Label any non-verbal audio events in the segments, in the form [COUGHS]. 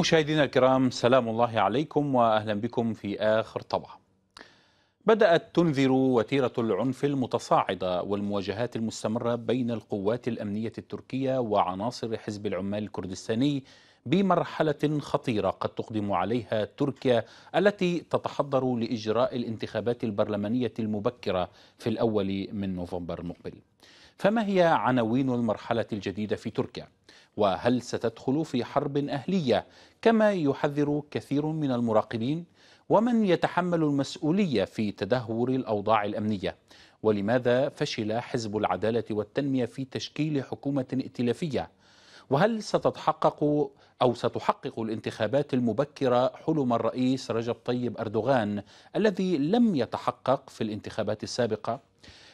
مشاهدينا الكرام سلام الله عليكم واهلا بكم في اخر طبعه. بدات تنذر وتيره العنف المتصاعده والمواجهات المستمره بين القوات الامنيه التركيه وعناصر حزب العمال الكردستاني بمرحله خطيره قد تقدم عليها تركيا التي تتحضر لاجراء الانتخابات البرلمانيه المبكره في الاول من نوفمبر المقبل. فما هي عناوين المرحله الجديده في تركيا؟ وهل ستدخل في حرب اهليه كما يحذر كثير من المراقبين ومن يتحمل المسؤولية في تدهور الأوضاع الأمنية ولماذا فشل حزب العدالة والتنمية في تشكيل حكومة ائتلافية وهل ستتحقق أو ستحقق الانتخابات المبكرة حلم الرئيس رجب طيب أردوغان الذي لم يتحقق في الانتخابات السابقة؟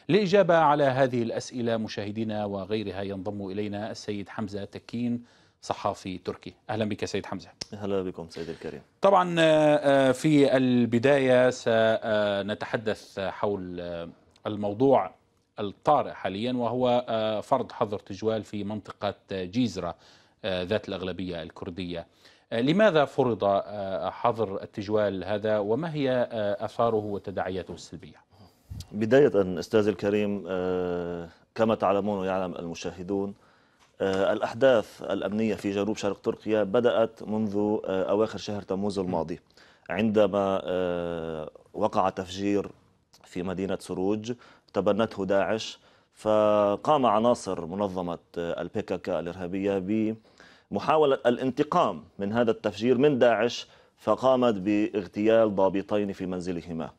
للإجابة على هذه الأسئلة مشاهدينا وغيرها ينضم إلينا السيد حمزة تكين صحافي تركي اهلا بك سيد حمزه اهلا بكم سيد الكريم طبعا آه، آه، في البدايه سنتحدث حول آه، الموضوع الطارئ حاليا وهو فرض حظر تجوال في منطقه جيزره ذات الاغلبيه الكرديه لماذا فرض حظر التجوال هذا وما هي اثاره وتداعياته السلبيه بدايه استاذ الكريم كما تعلمون ويعلم المشاهدون آه، الأحداث الأمنية في جنوب شرق تركيا بدأت منذ آه، أواخر شهر تموز الماضي عندما آه، وقع تفجير في مدينة سروج تبنته داعش فقام عناصر منظمة البيكاكا الإرهابية بمحاولة الانتقام من هذا التفجير من داعش فقامت باغتيال ضابطين في منزلهما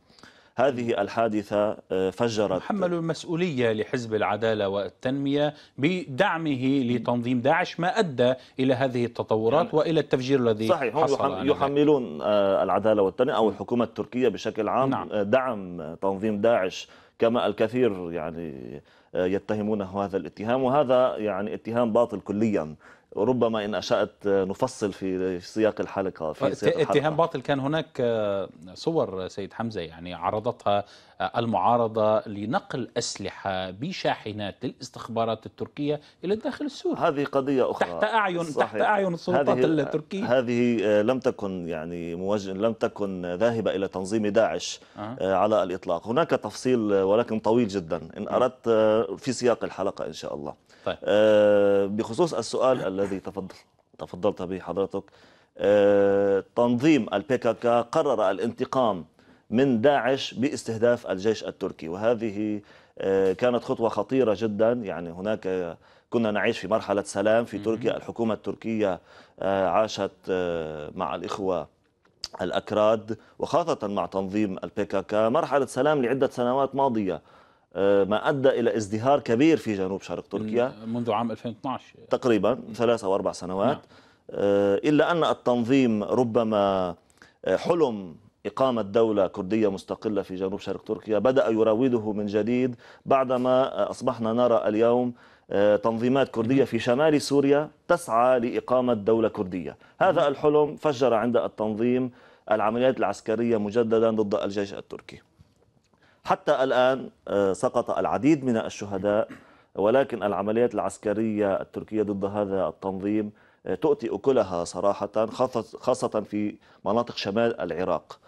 هذه الحادثة آه، فجرت محمل المسؤولية لحزب العدالة والتنمية بدعمه لتنظيم داعش ما أدى إلى هذه التطورات يعني وإلى التفجير الذي صحيح هم حصل يحملون آه، العدالة والتنمية أو الحكومة التركية بشكل عام نعم. آه، دعم تنظيم داعش كما الكثير يعني يتهمونه هذا الاتهام وهذا يعني اتهام باطل كليا ربما ان اشات نفصل في سياق الحلقه في سياق اتهام باطل كان هناك آه، صور سيد حمزه يعني عرضتها المعارضة لنقل أسلحة بشاحنات للاستخبارات التركية إلى الداخل السوري هذه قضية أخرى تحت أعين صحيح. تحت أعين السلطات هذه التركية هذه آه، لم تكن يعني موجه لم تكن ذاهبة إلى تنظيم داعش أه. آه، على الإطلاق هناك تفصيل آه، ولكن طويل جدا إن نعم. أردت في سياق الحلقة إن شاء الله طيب. بخصوص السؤال [COUGHS] الذي تفضل تفضلت به حضرتك تنظيم البيكاكا قرر الانتقام من داعش باستهداف الجيش التركي وهذه آه، كانت خطوة خطيرة جدا يعني هناك آه، كنا نعيش في مرحلة سلام في تركيا الحكومة التركية آه، عاشت مع الإخوة الأكراد وخاصة مع تنظيم البيكاكا مرحلة سلام لعدة سنوات ماضية ما أدى إلى ازدهار كبير في جنوب شرق تركيا منذ عام 2012 تقريبا ثلاث أو أربع سنوات نعم. إلا أن التنظيم ربما حلم إقامة دولة كردية مستقلة في جنوب شرق تركيا بدأ يراوده من جديد بعدما أصبحنا نرى اليوم آه، تنظيمات كردية في شمال سوريا تسعى لإقامة دولة كردية هذا الحلم فجر عند التنظيم العمليات العسكرية مجددا ضد الجيش التركي حتى الآن آه، سقط العديد من الشهداء ولكن العمليات العسكرية التركية ضد هذا التنظيم تؤتي أكلها صراحة خاصة في مناطق شمال العراق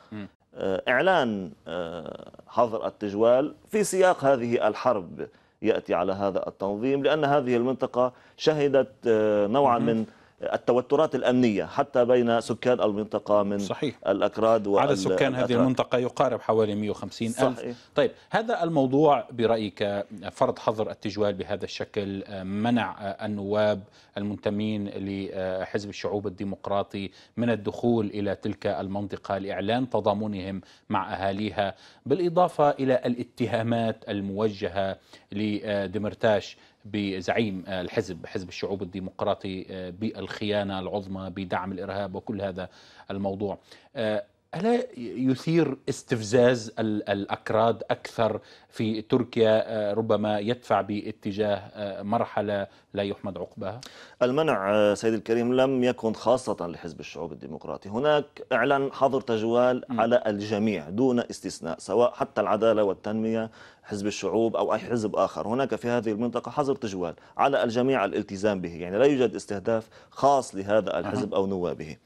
آه، إعلان آه، حظر التجوال في سياق هذه الحرب يأتي على هذا التنظيم لأن هذه المنطقة شهدت آه، نوعا من التوترات الأمنية حتى بين سكان المنطقة من صحيح. الأكراد عدد سكان هذه المنطقة يقارب حوالي 150 صحيح. ألف طيب هذا الموضوع برأيك فرض حظر التجوال بهذا الشكل منع النواب المنتمين لحزب الشعوب الديمقراطي من الدخول إلى تلك المنطقة لإعلان تضامنهم مع أهاليها بالإضافة إلى الاتهامات الموجهة لدمرتاش بزعيم آه، الحزب حزب الشعوب الديمقراطي آه، بالخيانه العظمى بدعم الارهاب وكل هذا الموضوع آه، ألا يثير استفزاز الأكراد أكثر في تركيا آه، ربما يدفع باتجاه آه، مرحلة لا يحمد عقباها؟ المنع آه، سيد الكريم لم يكن خاصة لحزب الشعوب الديمقراطي هناك إعلان حظر تجوال على الجميع دون استثناء سواء حتى العدالة والتنمية حزب الشعوب أو أي حزب آخر هناك في هذه المنطقة حظر تجوال على الجميع الالتزام به يعني لا يوجد استهداف خاص لهذا الحزب أو نوابه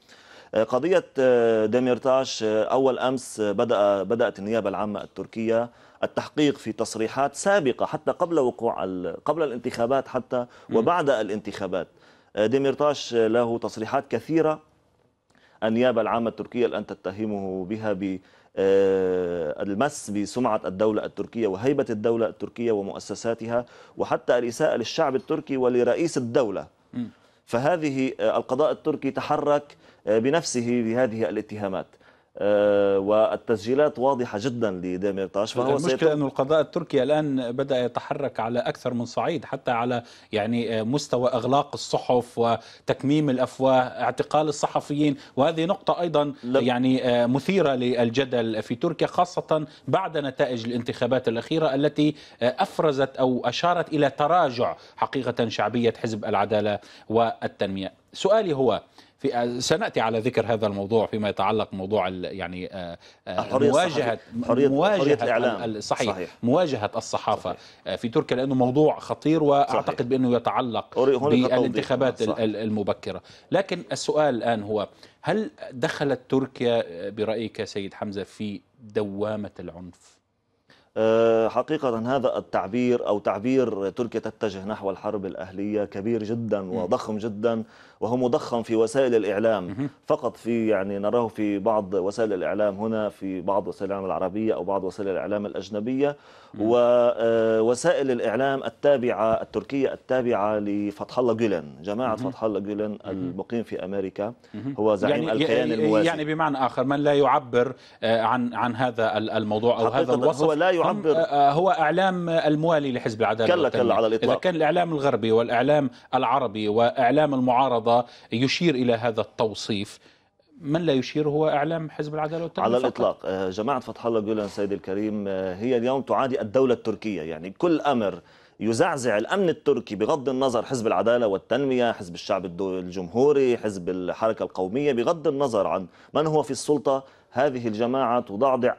قضية آه، ديميرتاش آه، أول أمس آه، بدأ بدأت النيابة العامة التركية التحقيق في تصريحات سابقة حتى قبل وقوع قبل الانتخابات حتى وبعد الانتخابات ديميرتاش له تصريحات كثيرة النيابة العامة التركية الآن تتهمه بها ب المس بسمعة الدولة التركية وهيبة الدولة التركية ومؤسساتها وحتى الإساءة للشعب التركي ولرئيس الدولة فهذه القضاء التركي تحرك آه، بنفسه بهذه الاتهامات آه، والتسجيلات واضحة جدا لديميرتاش فهو المشكلة أن القضاء التركي الآن بدأ يتحرك على أكثر من صعيد حتى على يعني آه، مستوى إغلاق الصحف وتكميم الأفواه اعتقال الصحفيين وهذه نقطة أيضا يعني مثيرة للجدل في تركيا خاصة بعد نتائج الانتخابات الأخيرة التي أفرزت أو أشارت إلى تراجع حقيقة شعبية حزب العدالة والتنمية سؤالي هو في آه، سناتي على ذكر هذا الموضوع فيما يتعلق موضوع يعني آه، آه، حرية مواجهه حرية مواجهه حرية الإعلام. صحيح, صحيح مواجهه الصحافه صحيح. في تركيا لانه موضوع خطير واعتقد بانه يتعلق بالانتخابات المبكره لكن السؤال الان هو هل دخلت تركيا برايك سيد حمزه في دوامه العنف حقيقة هذا التعبير أو تعبير تركيا تتجه نحو الحرب الأهلية كبير جدا وضخم جدا وهو مضخم في وسائل الإعلام فقط في يعني نراه في بعض وسائل الإعلام هنا في بعض وسائل الإعلام العربية أو بعض وسائل الإعلام الأجنبية ووسائل آه، الإعلام التابعة التركية التابعة لفتح الله جيلن جماعة فتح الله جيلن المقيم في أمريكا هو زعيم يعني الكيان يعني الموازي يعني بمعنى آخر من لا يعبر آه، عن عن هذا الموضوع أو هذا الوصف هو لا يعبر آه، هو إعلام الموالي لحزب العدالة كلا كلا على الإطلاق إذا كان الإعلام الغربي والإعلام العربي وإعلام المعارضة الرياضة يشير إلى هذا التوصيف من لا يشير هو اعلام حزب العداله والتنميه على الاطلاق فقط. آه، جماعه فتح الله جولان سيد الكريم آه، هي اليوم تعادي الدوله التركيه يعني كل امر يزعزع الامن التركي بغض النظر حزب العداله والتنميه، حزب الشعب الجمهوري، حزب الحركه القوميه، بغض النظر عن من هو في السلطه، هذه الجماعه تضعضع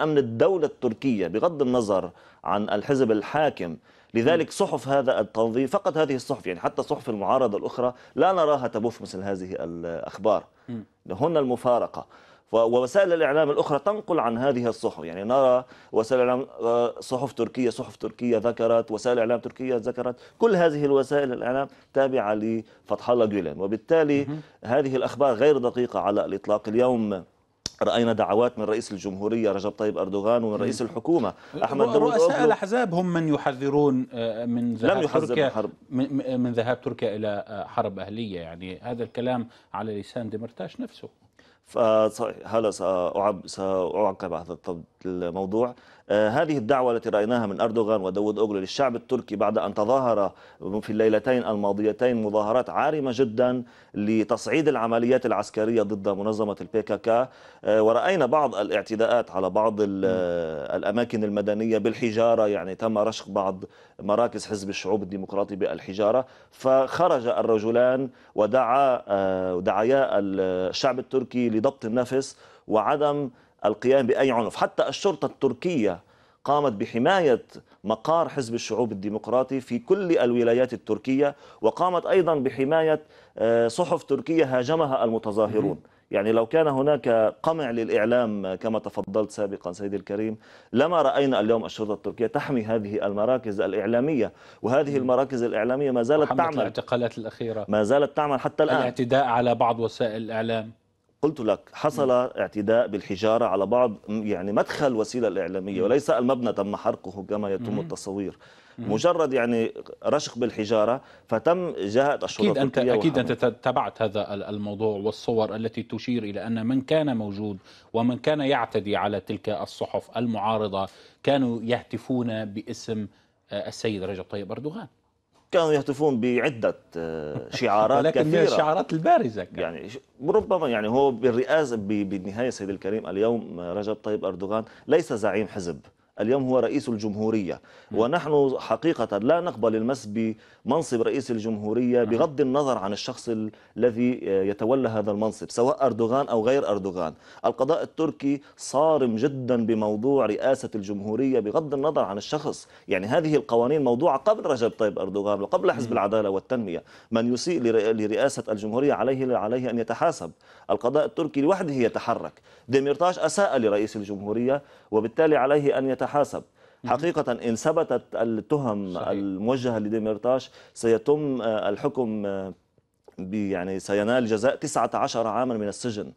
امن الدوله التركيه بغض النظر عن الحزب الحاكم. لذلك صحف هذا التنظيم فقط هذه الصحف يعني حتى صحف المعارضة الأخرى لا نراها تبث مثل هذه الأخبار هن المفارقة ووسائل الإعلام الأخرى تنقل عن هذه الصحف يعني نرى وسائل الإعلام آه، صحف تركية صحف تركية ذكرت وسائل الإعلام تركية ذكرت كل هذه الوسائل الإعلام تابعة لفتح الله جولان وبالتالي هذه الأخبار غير دقيقة على الإطلاق اليوم راينا دعوات من رئيس الجمهوريه رجب طيب اردوغان ومن رئيس الحكومه احمد داوود رؤساء الاحزاب هم من يحذرون آه، من ذهاب لم يحذر تركيا من, حرب. من ذهاب تركيا الى آه، حرب اهليه يعني هذا الكلام على لسان دمرتاش نفسه هلا سأعقب هذا الموضوع آه، هذه الدعوة التي رأيناها من أردوغان وداود أوغلو للشعب التركي بعد أن تظاهر في الليلتين الماضيتين مظاهرات عارمة جدا لتصعيد العمليات العسكرية ضد منظمة البيكاكا آه، ورأينا بعض الاعتداءات على بعض آه، الأماكن المدنية بالحجارة يعني تم رشق بعض مراكز حزب الشعوب الديمقراطي بالحجارة فخرج الرجلان ودعا دعيا الشعب التركي لضبط النفس وعدم القيام بأي عنف حتى الشرطة التركية قامت بحماية مقار حزب الشعوب الديمقراطي في كل الولايات التركية وقامت أيضا بحماية آه، صحف تركية هاجمها المتظاهرون يعني لو كان هناك قمع للإعلام آه، كما تفضلت سابقا سيدي الكريم لما رأينا اليوم الشرطة التركية تحمي هذه المراكز الإعلامية وهذه المراكز الإعلامية ما زالت تعمل الاعتقالات الأخيرة ما زالت تعمل حتى الآن الاعتداء على بعض وسائل الإعلام قلت لك حصل نعم. اعتداء بالحجارة على بعض يعني مدخل الوسيلة الإعلامية نعم. وليس المبنى تم حرقه كما يتم التصوير مجرد يعني رشق بالحجارة فتم جاءت الشرطة أكيد أنت, أكيد أنت تبعت هذا الموضوع والصور التي تشير إلى أن من كان موجود ومن كان يعتدي على تلك الصحف المعارضة كانوا يهتفون باسم آه، السيد رجب طيب أردوغان كانوا يهتفون بعدة آه، شعارات [LAUGHS] ولكن كثيرة ولكن الشعارات البارزة كان. يعني ربما يعني هو بالرئاسة بالنهاية سيد الكريم اليوم آه، رجب طيب أردوغان ليس زعيم حزب اليوم هو رئيس الجمهورية ونحن حقيقة لا نقبل المس بمنصب رئيس الجمهورية بغض النظر عن الشخص الذي آه، يتولى هذا المنصب سواء أردوغان أو غير أردوغان القضاء التركي صارم جدا بموضوع رئاسة الجمهورية بغض النظر عن الشخص يعني هذه القوانين موضوعة قبل رجب طيب أردوغان وقبل حزب العدالة والتنمية من يسيء لرئاسة الجمهورية عليه عليه أن يتحاسب القضاء التركي لوحده يتحرك ديميرتاش أساء لرئيس الجمهورية وبالتالي عليه أن يتحاسب يتحاسب حقيقة إن ثبتت التهم صحيح. الموجهة لديميرتاش سيتم آه، الحكم آه، يعني سينال جزاء 19 عاما من السجن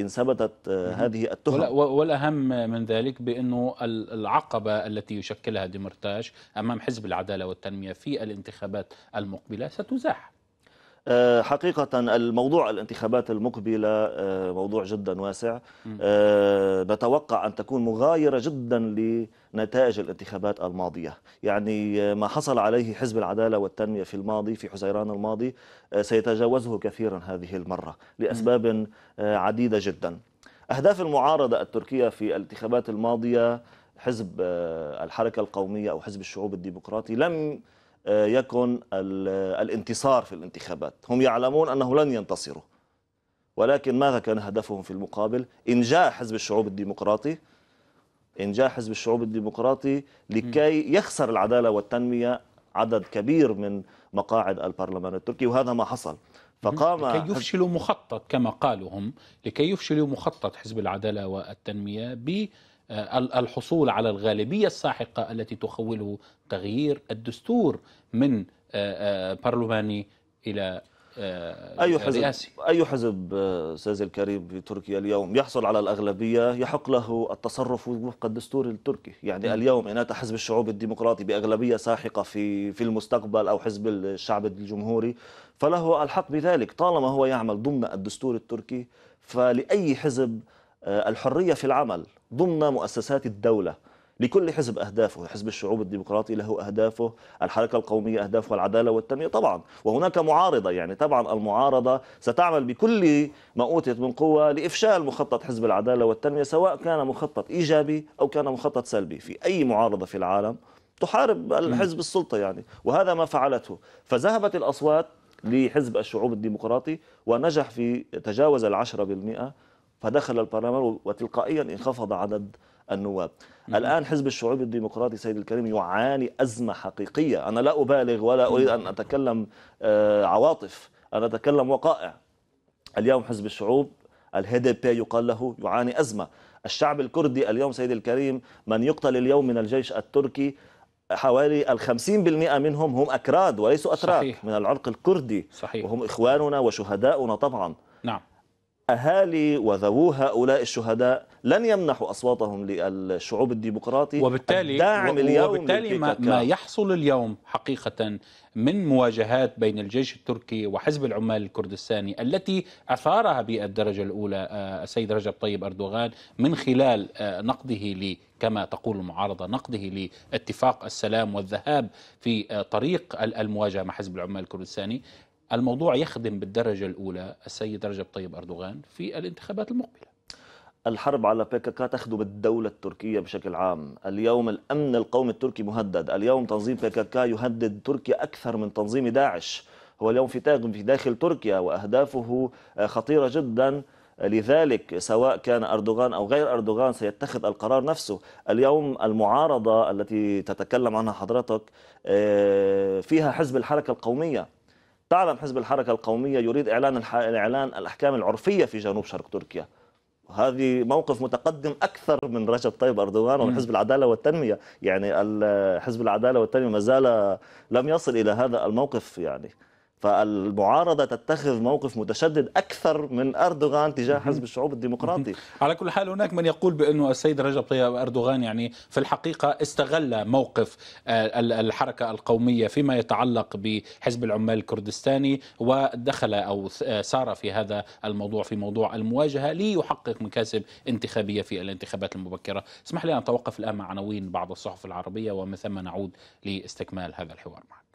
إن ثبتت آه، هذه التهم والأهم من ذلك بأنه العقبة التي يشكلها ديمرتاش أمام حزب العدالة والتنمية في الانتخابات المقبلة ستزاح آه، حقيقة الموضوع الانتخابات المقبلة آه، موضوع جدا واسع آه، نتوقع أن تكون مغايرة جدا لنتائج الانتخابات الماضية يعني ما حصل عليه حزب العدالة والتنمية في الماضي في حزيران الماضي سيتجاوزه كثيرا هذه المرة لأسباب عديدة جدا أهداف المعارضة التركية في الانتخابات الماضية حزب الحركة القومية أو حزب الشعوب الديمقراطي لم آه، يكن الانتصار في الانتخابات هم يعلمون أنه لن ينتصروا ولكن ماذا كان هدفهم في المقابل إنجاح حزب الشعوب الديمقراطي إنجاح حزب الشعوب الديمقراطي لكي يخسر العدالة والتنمية عدد كبير من مقاعد البرلمان التركي وهذا ما حصل فقام لكي يفشلوا مخطط كما قالوا هم لكي يفشلوا مخطط حزب العدالة والتنمية ب آه، الحصول على الغالبية الساحقة التي تخوله تغيير الدستور من آه، آه، برلماني إلى أي حزب رئاسي. أي حزب أستاذ الكريم في تركيا اليوم يحصل على الأغلبية يحق له التصرف وفق الدستور التركي يعني م. اليوم إن حزب الشعوب الديمقراطي بأغلبية ساحقة في في المستقبل أو حزب الشعب الجمهوري فله الحق بذلك طالما هو يعمل ضمن الدستور التركي فلأي حزب آه، الحرية في العمل ضمن مؤسسات الدولة لكل حزب أهدافه حزب الشعوب الديمقراطي له أهدافه الحركة القومية أهدافها العدالة والتنمية طبعا وهناك معارضة يعني طبعا المعارضة ستعمل بكل ما أوتيت من قوة لإفشال مخطط حزب العدالة والتنمية سواء كان مخطط إيجابي أو كان مخطط سلبي في أي معارضة في العالم تحارب الحزب السلطة يعني وهذا ما فعلته فذهبت الأصوات لحزب الشعوب الديمقراطي ونجح في تجاوز العشرة بالمئة فدخل البرلمان وتلقائيا انخفض عدد النواب مم. الآن حزب الشعوب الديمقراطي سيد الكريم يعاني أزمة حقيقية أنا لا أبالغ ولا أريد أن أتكلم آه، عواطف أنا أتكلم وقائع اليوم حزب الشعوب الهيدي بي يقال له يعاني أزمة الشعب الكردي اليوم سيد الكريم من يقتل اليوم من الجيش التركي حوالي الخمسين بالمئة منهم هم أكراد وليسوا أتراك صحيح. من العرق الكردي صحيح. وهم إخواننا وشهداؤنا طبعا أهالي وذوو هؤلاء الشهداء لن يمنحوا أصواتهم للشعوب الديمقراطي وبالتالي الداعم اليوم وبالتالي ما, ما يحصل اليوم حقيقة من مواجهات بين الجيش التركي وحزب العمال الكردستاني التي أثارها بالدرجة الأولى آه، السيد رجب طيب أردوغان من خلال آه، نقده لي كما تقول المعارضة نقده لاتفاق السلام والذهاب في آه، طريق المواجهة مع حزب العمال الكردستاني الموضوع يخدم بالدرجة الأولى السيد رجب طيب أردوغان في الانتخابات المقبلة الحرب على بيكاكا تخدم الدولة التركية بشكل عام اليوم الأمن القومي التركي مهدد اليوم تنظيم بيكاكا يهدد تركيا أكثر من تنظيم داعش هو اليوم في في داخل تركيا وأهدافه خطيرة جدا لذلك سواء كان أردوغان أو غير أردوغان سيتخذ القرار نفسه اليوم المعارضة التي تتكلم عنها حضرتك آه، فيها حزب الحركة القومية تعلم حزب الحركة القومية يريد إعلان إعلان الأحكام العرفية في جنوب شرق تركيا هذه موقف متقدم أكثر من رجب طيب أردوغان ومن حزب العدالة والتنمية يعني حزب العدالة والتنمية ما زال لم يصل إلى هذا الموقف يعني فالمعارضه تتخذ موقف متشدد اكثر من اردوغان تجاه حزب الشعوب الديمقراطي على كل حال هناك من يقول بانه السيد رجب طيب اردوغان يعني في الحقيقه استغل موقف آه، الحركه القوميه فيما يتعلق بحزب العمال الكردستاني ودخل او آه، سار في هذا الموضوع في موضوع المواجهه ليحقق مكاسب انتخابيه في الانتخابات المبكره اسمح لي ان اتوقف الان مع عناوين بعض الصحف العربيه ومن ثم نعود لاستكمال هذا الحوار معك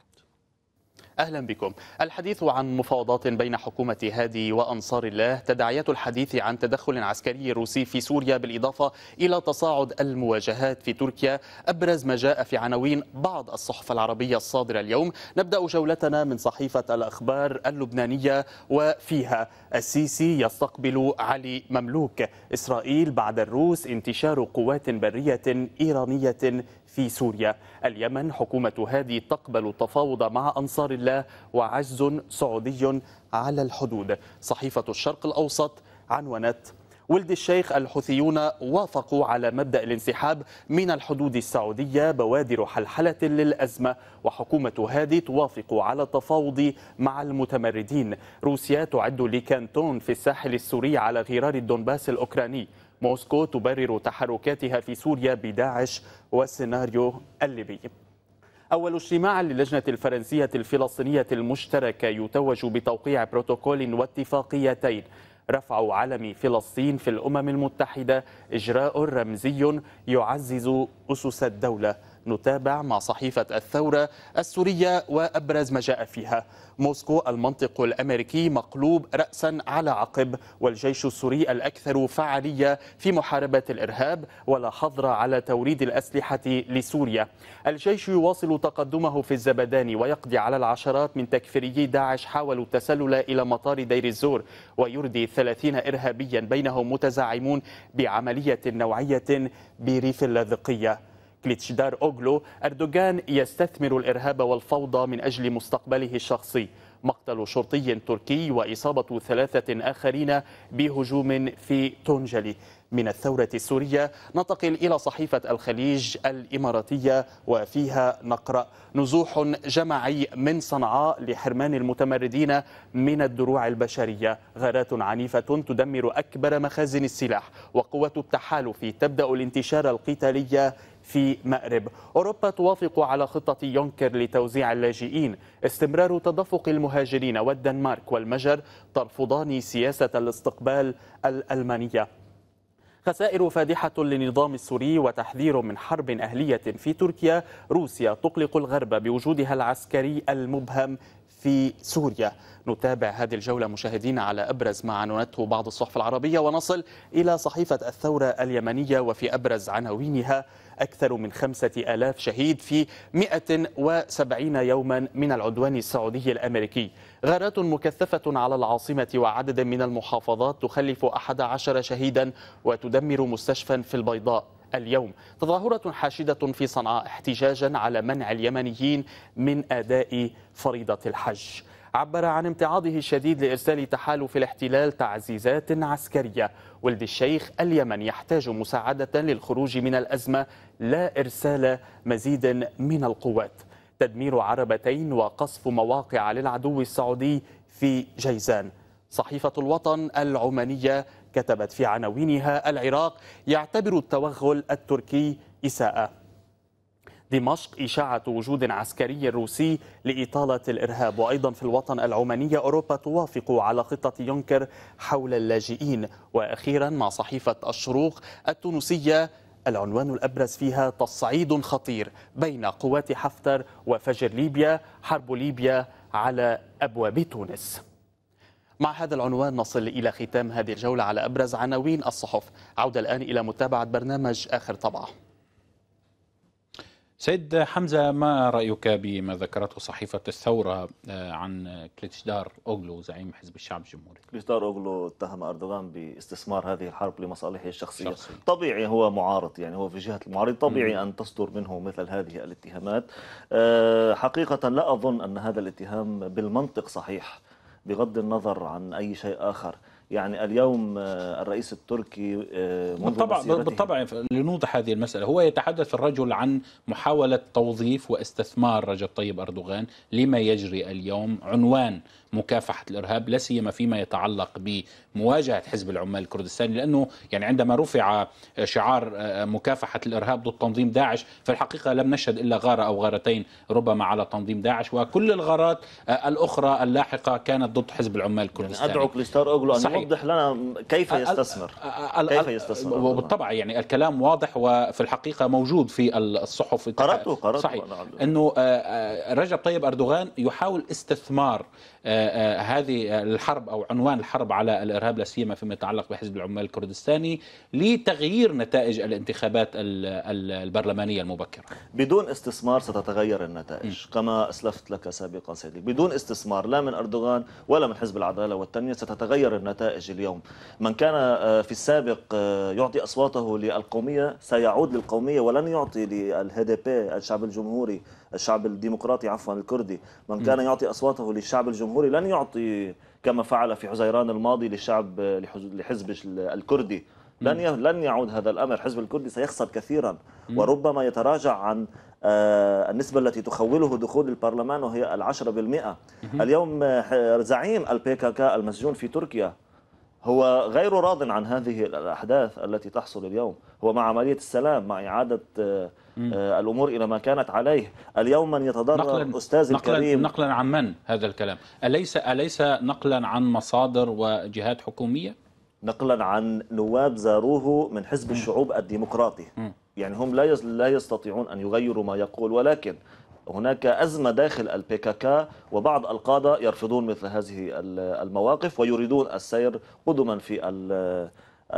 أهلا بكم الحديث عن مفاوضات بين حكومة هادي وأنصار الله تداعيات الحديث عن تدخل عسكري روسي في سوريا بالإضافة إلى تصاعد المواجهات في تركيا أبرز ما جاء في عناوين بعض الصحف العربية الصادرة اليوم نبدأ جولتنا من صحيفة الأخبار اللبنانية وفيها السيسي يستقبل علي مملوك إسرائيل بعد الروس انتشار قوات برية إيرانية في سوريا اليمن حكومة هادي تقبل التفاوض مع أنصار الله وعجز سعودي على الحدود صحيفة الشرق الأوسط عنونت ولد الشيخ الحوثيون وافقوا على مبدأ الانسحاب من الحدود السعودية بوادر حلحلة للأزمة وحكومة هادي توافق على التفاوض مع المتمردين روسيا تعد لكانتون في الساحل السوري على غرار الدنباس الأوكراني موسكو تبرر تحركاتها في سوريا بداعش والسيناريو الليبي أول اجتماع للجنة الفرنسية الفلسطينية المشتركة يتوج بتوقيع بروتوكول واتفاقيتين رفع علم فلسطين في الأمم المتحدة إجراء رمزي يعزز أسس الدولة نتابع مع صحيفة الثورة السورية وأبرز ما جاء فيها موسكو المنطق الأمريكي مقلوب رأسا على عقب والجيش السوري الأكثر فعالية في محاربة الإرهاب ولا حظر على توريد الأسلحة لسوريا الجيش يواصل تقدمه في الزبدان ويقضي على العشرات من تكفيريي داعش حاولوا التسلل إلى مطار دير الزور ويردي ثلاثين إرهابيا بينهم متزعمون بعملية نوعية بريف اللاذقية كليتشدار أوغلو أردوغان يستثمر الإرهاب والفوضى من أجل مستقبله الشخصي مقتل شرطي تركي وإصابة ثلاثة آخرين بهجوم في تونجلي من الثورة السورية ننتقل إلى صحيفة الخليج الإماراتية وفيها نقرأ نزوح جماعي من صنعاء لحرمان المتمردين من الدروع البشرية غارات عنيفة تدمر أكبر مخازن السلاح وقوة التحالف تبدأ الانتشار القتالي في مأرب أوروبا توافق على خطة يونكر لتوزيع اللاجئين استمرار تدفق المهاجرين والدنمارك والمجر ترفضان سياسة الاستقبال الألمانية خسائر فادحة للنظام السوري وتحذير من حرب أهلية في تركيا روسيا تقلق الغرب بوجودها العسكري المبهم في سوريا نتابع هذه الجولة مشاهدين على أبرز ما عنونته بعض الصحف العربية ونصل إلى صحيفة الثورة اليمنية وفي أبرز عناوينها أكثر من خمسة آلاف شهيد في 170 يوما من العدوان السعودي الأمريكي غارات مكثفة على العاصمة وعدد من المحافظات تخلف 11 شهيدا وتدمر مستشفى في البيضاء اليوم تظاهرة حاشدة في صنعاء احتجاجا على منع اليمنيين من أداء فريضة الحج عبر عن امتعاضه الشديد لإرسال تحالف الاحتلال تعزيزات عسكرية ولد الشيخ اليمن يحتاج مساعدة للخروج من الأزمة لا إرسال مزيد من القوات تدمير عربتين وقصف مواقع للعدو السعودي في جيزان صحيفة الوطن العمانية كتبت في عناوينها العراق يعتبر التوغل التركي إساءة دمشق إشاعة وجود عسكري روسي لإطالة الإرهاب وأيضا في الوطن العماني أوروبا توافق على خطة يونكر حول اللاجئين وأخيرا مع صحيفة الشروق التونسية العنوان الأبرز فيها تصعيد خطير بين قوات حفتر وفجر ليبيا حرب ليبيا على أبواب تونس مع هذا العنوان نصل إلى ختام هذه الجولة على أبرز عناوين الصحف عودة الآن إلى متابعة برنامج آخر طبعه سيد حمزة ما رأيك بما ذكرته صحيفة الثورة آه، عن كليتشدار أوغلو زعيم حزب الشعب الجمهوري كليتشدار أوغلو اتهم أردوغان باستثمار هذه الحرب لمصالحه الشخصية شخصي. طبيعي هو معارض يعني هو في جهة المعارض طبيعي م. أن تصدر منه مثل هذه الاتهامات آه، حقيقة لا أظن أن هذا الاتهام بالمنطق صحيح بغض النظر عن أي شيء آخر يعني اليوم آه، الرئيس التركي آه، بالطبع بالطبع لنوضح هذه المساله هو يتحدث الرجل عن محاوله توظيف واستثمار رجب طيب اردوغان لما يجري اليوم عنوان مكافحه الارهاب لا سيما فيما يتعلق بمواجهه حزب العمال الكردستاني لانه يعني عندما رفع شعار مكافحه الارهاب ضد تنظيم داعش في الحقيقه لم نشهد الا غاره او غارتين ربما على تنظيم داعش وكل الغارات الاخرى اللاحقه كانت ضد حزب العمال يعني الكردستاني يعني ادعوك لستار اوغلو ان يوضح لنا كيف يستثمر كيف يستثمر وبالطبع يعني الكلام واضح وفي الحقيقه موجود في الصحف قرأته قرأته صحيح نعم. انه آه، آه، رجب طيب اردوغان يحاول استثمار آه، آه، هذه آه، الحرب او عنوان الحرب على الارهاب لا سيما فيما يتعلق بحزب العمال الكردستاني لتغيير نتائج الانتخابات البرلمانيه المبكره. بدون استثمار ستتغير النتائج م. كما اسلفت لك سابقا سيدي، بدون استثمار لا من اردوغان ولا من حزب العداله والتنميه ستتغير النتائج اليوم. من كان في السابق يعطي اصواته للقوميه سيعود للقوميه ولن يعطي بي الشعب الجمهوري الشعب الديمقراطي عفوا الكردي من كان يعطي أصواته للشعب الجمهوري لن يعطي كما فعل في حزيران الماضي للشعب لحزب الكردي لن لن يعود هذا الامر حزب الكردي سيخسر كثيرا وربما يتراجع عن آه، النسبة التي تخوله دخول البرلمان وهي العشرة بالمئة اليوم آه، زعيم البيكاكا إيه المسجون في تركيا هو غير راض عن هذه الأحداث التي تحصل اليوم هو مع عملية السلام مع إعادة آه، آه، الأمور إلى ما كانت عليه اليوم من يتضرر الأستاذ نقلاً الكريم نقلا عن من هذا الكلام أليس, أليس نقلا عن مصادر وجهات حكومية نقلا عن نواب زاروه من حزب م. الشعوب الديمقراطي م. يعني هم لا لا يستطيعون أن يغيروا ما يقول ولكن هناك أزمة داخل البيكاكا وبعض القادة يرفضون مثل هذه المواقف ويريدون السير قدما في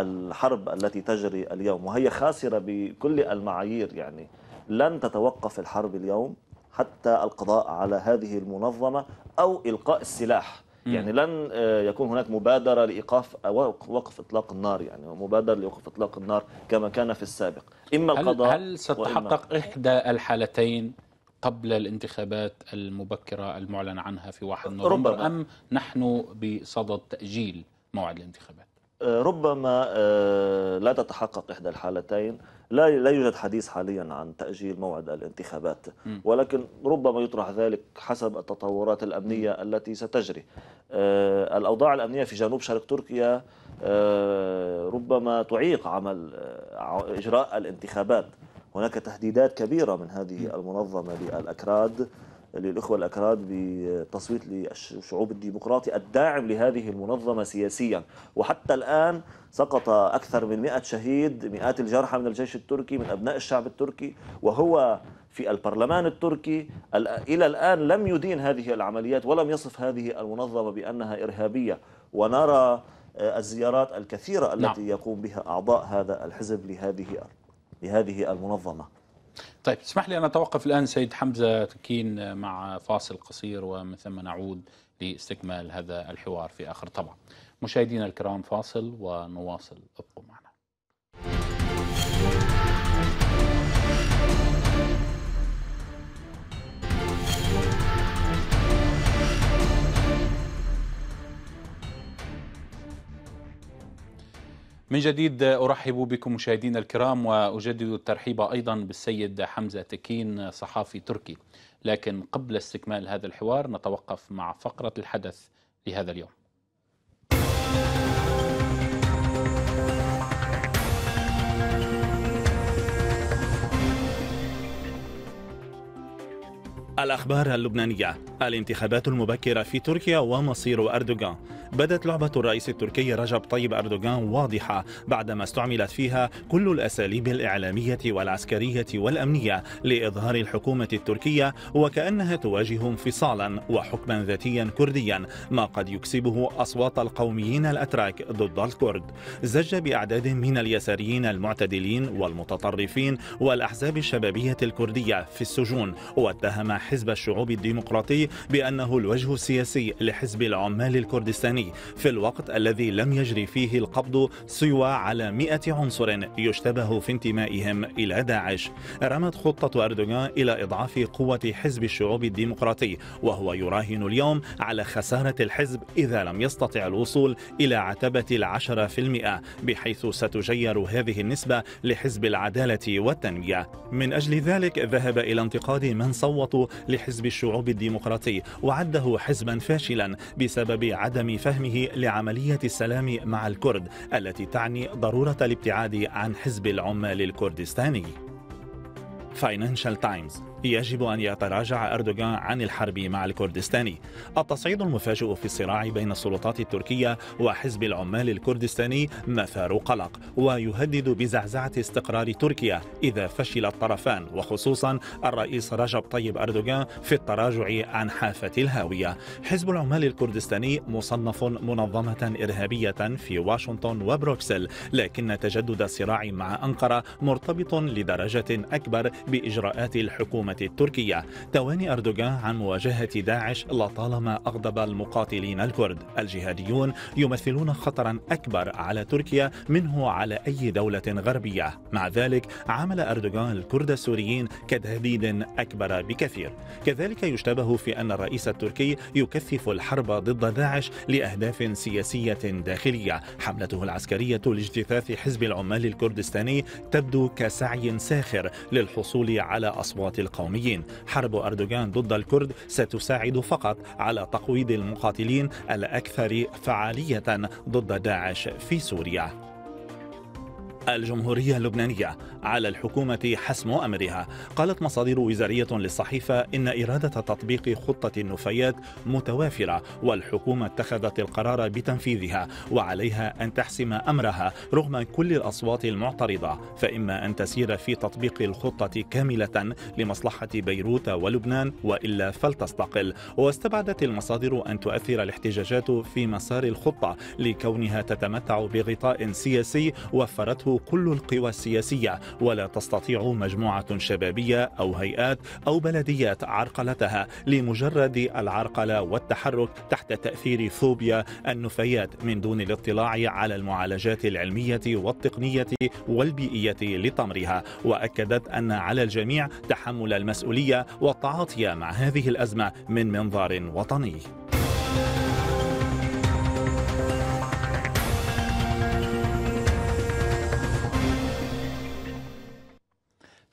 الحرب التي تجري اليوم وهي خاسرة بكل المعايير يعني لن تتوقف الحرب اليوم حتى القضاء على هذه المنظمة أو إلقاء السلاح يعني لن آه، يكون هناك مبادرة لإيقاف آه، وقف إطلاق النار يعني مبادرة لوقف إطلاق النار كما كان في السابق إما القضاء هل, هل ستتحقق إحدى الحالتين قبل الانتخابات المبكرة المعلن عنها في 1 نوفمبر ربما. أم نحن بصدد تأجيل موعد الانتخابات ربما آه، لا تتحقق إحدى الحالتين لا لا يوجد حديث حاليا عن تأجيل موعد الانتخابات ولكن ربما يطرح ذلك حسب التطورات الأمنية التي ستجري آه، الأوضاع الأمنية في جنوب شرق تركيا آه، ربما تعيق عمل إجراء الانتخابات هناك تهديدات كبيرة من هذه المنظمة للأكراد للإخوة الأكراد بتصويت للشعوب الديمقراطي الداعم لهذه المنظمة سياسيا وحتى الآن سقط أكثر من 100 شهيد مئات الجرحى من الجيش التركي من أبناء الشعب التركي وهو في البرلمان التركي إلى الآن لم يدين هذه العمليات ولم يصف هذه المنظمة بأنها إرهابية ونرى الزيارات الكثيرة نعم. التي نعم. يقوم بها أعضاء هذا الحزب لهذه لهذه المنظمة طيب اسمح لي أن أتوقف الآن سيد حمزة تكين مع فاصل قصير ومن ثم نعود لاستكمال هذا الحوار في آخر طبعا مشاهدينا الكرام فاصل ونواصل ابقوا معنا من جديد أرحب بكم مشاهدينا الكرام وأجدد الترحيب أيضا بالسيد حمزة تكين صحافي تركي لكن قبل استكمال هذا الحوار نتوقف مع فقرة الحدث لهذا اليوم الأخبار اللبنانية الانتخابات المبكرة في تركيا ومصير أردوغان بدت لعبة الرئيس التركي رجب طيب أردوغان واضحة بعدما استعملت فيها كل الأساليب الإعلامية والعسكرية والأمنية لإظهار الحكومة التركية وكأنها تواجه انفصالا وحكما ذاتيا كرديا ما قد يكسبه أصوات القوميين الأتراك ضد الكرد زج بأعداد من اليساريين المعتدلين والمتطرفين والأحزاب الشبابية الكردية في السجون واتهم حزب الشعوب الديمقراطي بأنه الوجه السياسي لحزب العمال الكردستاني الإيراني في الوقت الذي لم يجري فيه القبض سوى على 100 عنصر يشتبه في انتمائهم إلى داعش رمت خطة أردوغان إلى إضعاف قوة حزب الشعوب الديمقراطي وهو يراهن اليوم على خسارة الحزب إذا لم يستطع الوصول إلى عتبة العشرة في المئة بحيث ستجير هذه النسبة لحزب العدالة والتنمية من أجل ذلك ذهب إلى انتقاد من صوتوا لحزب الشعوب الديمقراطي وعده حزبا فاشلا بسبب عدم فاشل فهمه لعملية السلام مع الكرد التي تعني ضرورة الابتعاد عن حزب العمال الكردستاني Financial Times يجب أن يتراجع أردوغان عن الحرب مع الكردستاني التصعيد المفاجئ في الصراع بين السلطات التركية وحزب العمال الكردستاني مثار قلق ويهدد بزعزعة استقرار تركيا إذا فشل الطرفان وخصوصا الرئيس رجب طيب أردوغان في التراجع عن حافة الهاوية حزب العمال الكردستاني مصنف منظمة إرهابية في واشنطن وبروكسل لكن تجدد الصراع مع أنقرة مرتبط لدرجة أكبر بإجراءات الحكومة التركية تواني أردوغان عن مواجهة داعش لطالما أغضب المقاتلين الكرد الجهاديون يمثلون خطرا أكبر على تركيا منه على أي دولة غربية مع ذلك عمل أردوغان الكرد السوريين كتهديد أكبر بكثير كذلك يشتبه في أن الرئيس التركي يكثف الحرب ضد داعش لأهداف سياسية داخلية حملته العسكرية لاجتثاث حزب العمال الكردستاني تبدو كسعي ساخر للحصول على أصوات القوم القوميين حرب أردوغان ضد الكرد ستساعد فقط على تقويض المقاتلين الأكثر فعالية ضد داعش في سوريا الجمهورية اللبنانية على الحكومة حسم أمرها قالت مصادر وزارية للصحيفة إن إرادة تطبيق خطة النفايات متوافرة والحكومة اتخذت القرار بتنفيذها وعليها أن تحسم أمرها رغم كل الأصوات المعترضة فإما أن تسير في تطبيق الخطة كاملة لمصلحة بيروت ولبنان وإلا فلتستقل واستبعدت المصادر أن تؤثر الاحتجاجات في مسار الخطة لكونها تتمتع بغطاء سياسي وفرته كل القوى السياسية ولا تستطيع مجموعة شبابية أو هيئات أو بلديات عرقلتها لمجرد العرقلة والتحرك تحت تأثير فوبيا النفايات من دون الاطلاع على المعالجات العلمية والتقنية والبيئية لطمرها وأكدت أن على الجميع تحمل المسؤولية والتعاطي مع هذه الأزمة من منظار وطني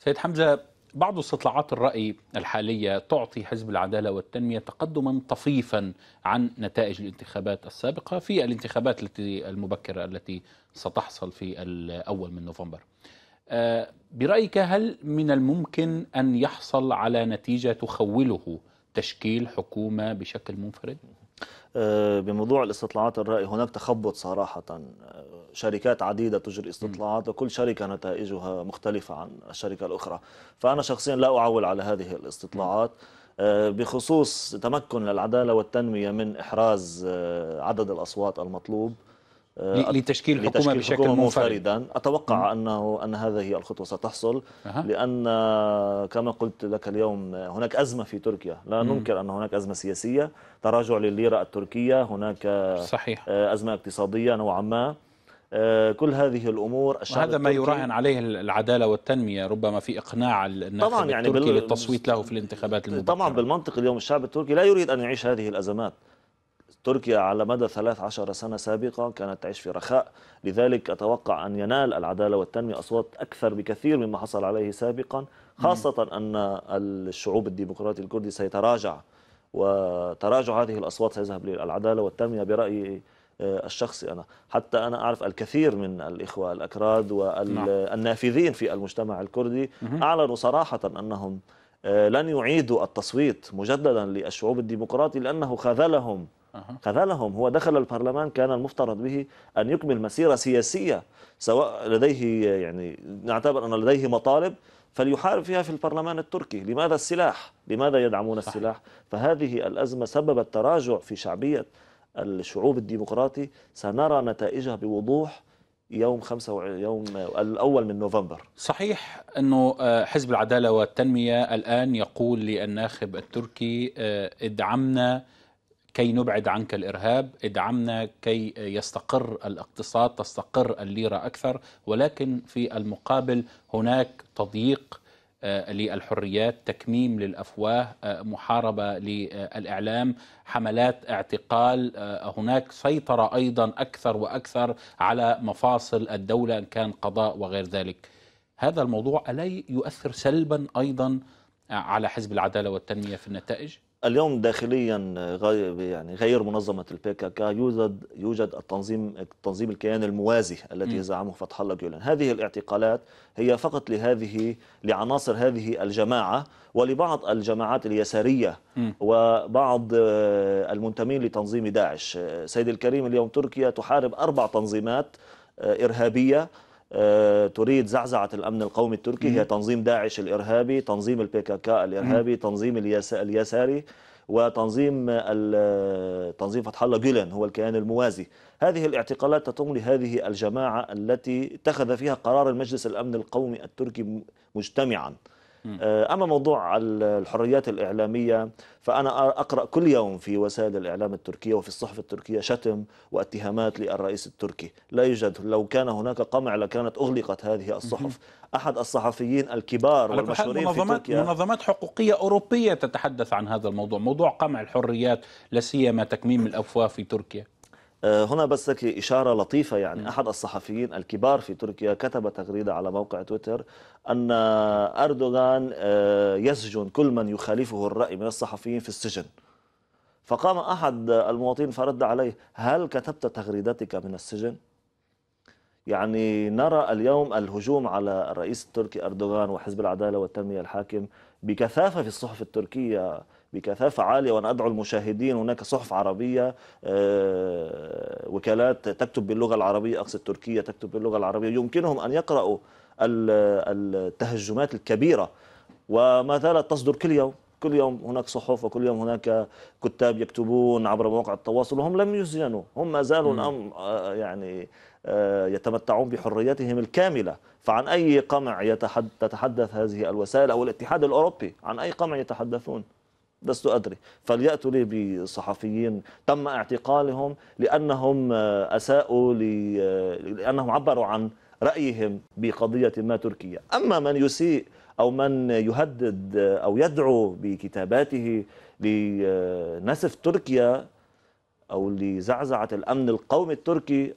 سيد حمزة بعض استطلاعات الرأي الحالية تعطي حزب العدالة والتنمية تقدما طفيفا عن نتائج الانتخابات السابقة في الانتخابات التي المبكرة التي ستحصل في الأول من نوفمبر آه، برأيك هل من الممكن أن يحصل على نتيجة تخوله تشكيل حكومة بشكل منفرد؟ آه، بموضوع الاستطلاعات الرأي هناك تخبط صراحة آه، شركات عديدة تجري استطلاعات وكل شركة نتائجها مختلفة عن الشركة الأخرى فأنا شخصيا لا أعول على هذه الاستطلاعات آه، بخصوص تمكن العدالة والتنمية من إحراز آه، عدد الأصوات المطلوب آه، لتشكيل حكومة لتشكيل بشكل حكومة منفردا أتوقع أنه أن هذه الخطوة ستحصل أه. لأن كما قلت لك اليوم هناك أزمة في تركيا لا ننكر أن هناك أزمة سياسية تراجع للليرة التركية هناك صحيح. أزمة اقتصادية نوعا ما آه، كل هذه الامور الشعب هذا ما يراهن عليه العداله والتنميه ربما في اقناع الناخب طبعا يعني التركي بال... للتصويت له في الانتخابات المبكره طبعا بالمنطق اليوم الشعب التركي لا يريد ان يعيش هذه الازمات تركيا على مدى 13 سنة سابقة كانت تعيش في رخاء لذلك أتوقع أن ينال العدالة والتنمية أصوات أكثر بكثير مما حصل عليه سابقا خاصة أن الشعوب الديمقراطي الكردي سيتراجع وتراجع هذه الأصوات سيذهب للعدالة والتنمية برأيي آه، الشخصي أنا حتى أنا أعرف الكثير من الإخوة الأكراد والنافذين نعم. في المجتمع الكردي أعلنوا صراحة أنهم آه، لن يعيدوا التصويت مجددا للشعوب الديمقراطي لأنه خذلهم خذلهم هو دخل البرلمان كان المفترض به أن يكمل مسيرة سياسية سواء لديه يعني نعتبر أن لديه مطالب فليحارب فيها في البرلمان التركي لماذا السلاح؟ لماذا يدعمون السلاح؟ فهذه الأزمة سببت تراجع في شعبية الشعوب الديمقراطي سنرى نتائجها بوضوح يوم خمسة يوم الأول من نوفمبر صحيح أنه آه، حزب العدالة والتنمية الآن يقول للناخب التركي آه، ادعمنا كي نبعد عنك الإرهاب ادعمنا كي يستقر الاقتصاد تستقر الليرة أكثر ولكن في المقابل هناك تضييق آه، للحريات تكميم للأفواه آه، محاربة للإعلام حملات اعتقال آه، هناك سيطرة أيضا أكثر وأكثر على مفاصل الدولة إن كان قضاء وغير ذلك هذا الموضوع ألا يؤثر سلبا أيضا على حزب العدالة والتنمية في النتائج؟ اليوم داخليا يعني غير منظمه البيكاكا يوجد يوجد التنظيم تنظيم الكيان الموازي الذي يزعمه فتح الله جولان هذه الاعتقالات هي فقط لهذه لعناصر هذه الجماعه ولبعض الجماعات اليساريه وبعض آه، المنتمين لتنظيم داعش آه، سيد الكريم اليوم تركيا تحارب اربع تنظيمات آه، ارهابيه آه، تريد زعزعة الأمن القومي التركي هي تنظيم داعش الإرهابي تنظيم البيكاكا الإرهابي تنظيم اليساري وتنظيم تنظيم فتح الله جيلن هو الكيان الموازي هذه الاعتقالات تتم لهذه الجماعة التي اتخذ فيها قرار المجلس الأمن القومي التركي مجتمعا آه، أما موضوع الحريات الإعلامية فأنا أقرأ كل يوم في وسائل الإعلام التركية وفي الصحف التركية شتم واتهامات للرئيس التركي لا يوجد لو كان هناك قمع لكانت أغلقت هذه الصحف أحد الصحفيين الكبار والمشهورين في تركيا منظمات حقوقية أوروبية تتحدث عن هذا الموضوع موضوع قمع الحريات لا سيما تكميم الأفواه في تركيا آه، هنا بس لك إشارة لطيفة يعني أحد الصحفيين الكبار في تركيا كتب تغريدة على موقع تويتر أن أردوغان آه، يسجن كل من يخالفه الرأي من الصحفيين في السجن فقام أحد المواطنين فرد عليه هل كتبت تغريدتك من السجن؟ يعني نرى اليوم الهجوم على الرئيس التركي أردوغان وحزب العدالة والتنمية الحاكم بكثافة في الصحف التركية بكثافة عالية وأنا أدعو المشاهدين هناك صحف عربية آه، وكالات تكتب باللغة العربية أقصد تركيا تكتب باللغة العربية يمكنهم أن يقرأوا التهجمات الكبيرة وما زالت تصدر كل يوم كل يوم هناك صحف وكل يوم هناك كتاب يكتبون عبر مواقع التواصل وهم لم يزينوا هم ما زالوا الأمر آه، يعني آه، يتمتعون بحريتهم الكاملة فعن أي قمع تتحدث هذه الوسائل أو الاتحاد الأوروبي عن أي قمع يتحدثون لست أدري فليأتوا لي بصحفيين تم اعتقالهم لأنهم آه، أساءوا آه، لأنهم عبروا عن رأيهم بقضية ما تركيا أما من يسيء أو من يهدد أو يدعو بكتاباته لنسف آه، تركيا أو لزعزعة الأمن القومي التركي